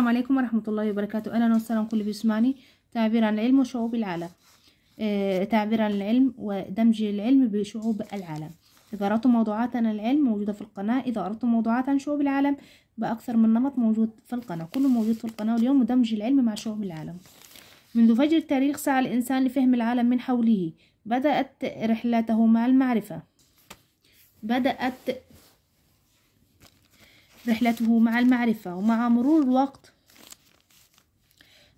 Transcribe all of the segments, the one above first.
السلام عليكم ورحمة الله وبركاته أهلا وسهلا كل بيسمعني تعبير عن العلم وشعوب العالم آه، تعبير عن العلم ودمج العلم بشعوب العالم إذا أردتم موضوعات عن العلم موجودة في القناة إذا أردتم موضوعات عن شعوب العالم بأكثر من نمط موجود في القناة كله موجود في القناة واليوم دمج العلم مع شعوب العالم منذ فجر التاريخ سعى الإنسان لفهم العالم من حوله بدأت رحلته مع المعرفة بدأت رحلته مع المعرفة ومع مرور الوقت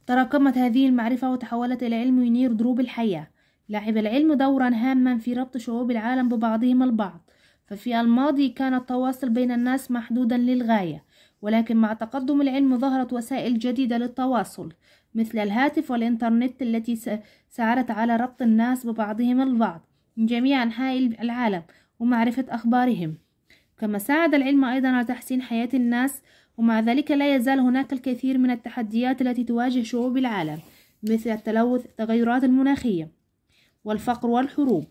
تراكمت هذه المعرفة وتحولت إلى علم ينير دروب الحياة لعب العلم دورا هاما في ربط شعوب العالم ببعضهم البعض ففي الماضي كان التواصل بين الناس محدودا للغاية ولكن مع تقدم العلم ظهرت وسائل جديدة للتواصل مثل الهاتف والإنترنت التي سعرت على ربط الناس ببعضهم البعض من جميع أنحاء العالم ومعرفة أخبارهم كما ساعد العلم أيضا على تحسين حياة الناس ومع ذلك لا يزال هناك الكثير من التحديات التي تواجه شعوب العالم مثل التلوث التغيرات المناخية والفقر والحروب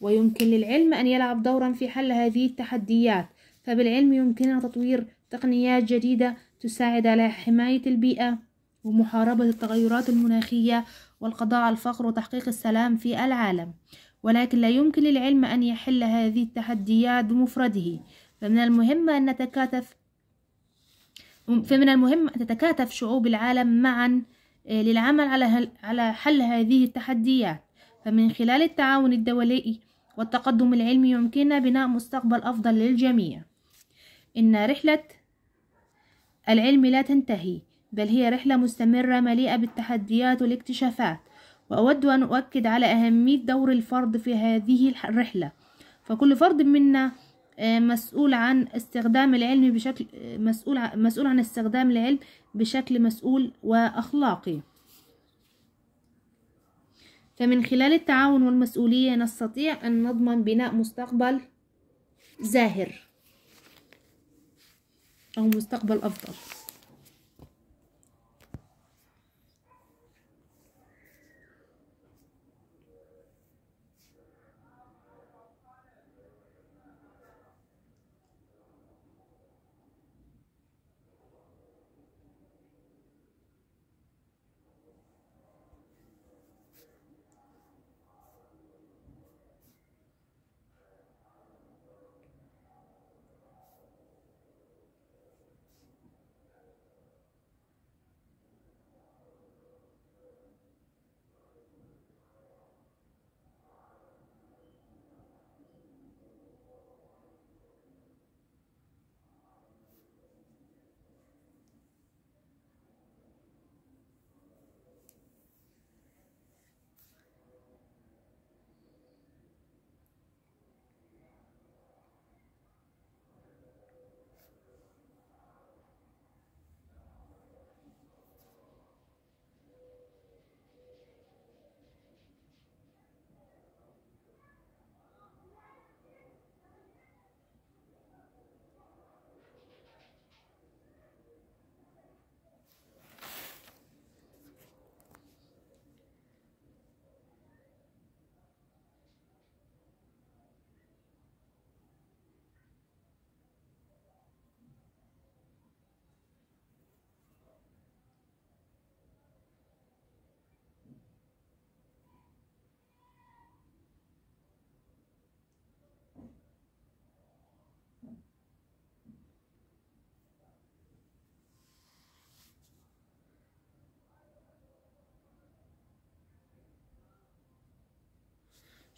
ويمكن للعلم أن يلعب دورا في حل هذه التحديات فبالعلم يمكننا تطوير تقنيات جديدة تساعد على حماية البيئة ومحاربة التغيرات المناخية والقضاء على الفقر وتحقيق السلام في العالم ولكن لا يمكن للعلم أن يحل هذه التحديات بمفرده فمن المهم أن نتكاتف فمن المهم أن تتكاتف شعوب العالم معا آه، للعمل على على حل هذه التحديات فمن خلال التعاون الدولي والتقدم العلمي يمكننا بناء مستقبل أفضل للجميع إن رحلة العلم لا تنتهي بل هي رحلة مستمرة مليئة بالتحديات والاكتشافات وأود أن أؤكد على أهمية دور الفرد في هذه الرحلة فكل فرد منا آه، مسؤول عن استخدام العلم بشكل آه، مسؤول مسؤول عن استخدام العلم بشكل مسؤول وأخلاقي فمن خلال التعاون والمسؤولية نستطيع أن نضمن بناء مستقبل زاهر أو مستقبل أفضل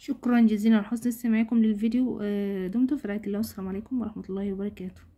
شكرا جزيلا لحسن استماعكم للفيديو آه، دمتم في رعاية الله والسلام عليكم ورحمة الله وبركاته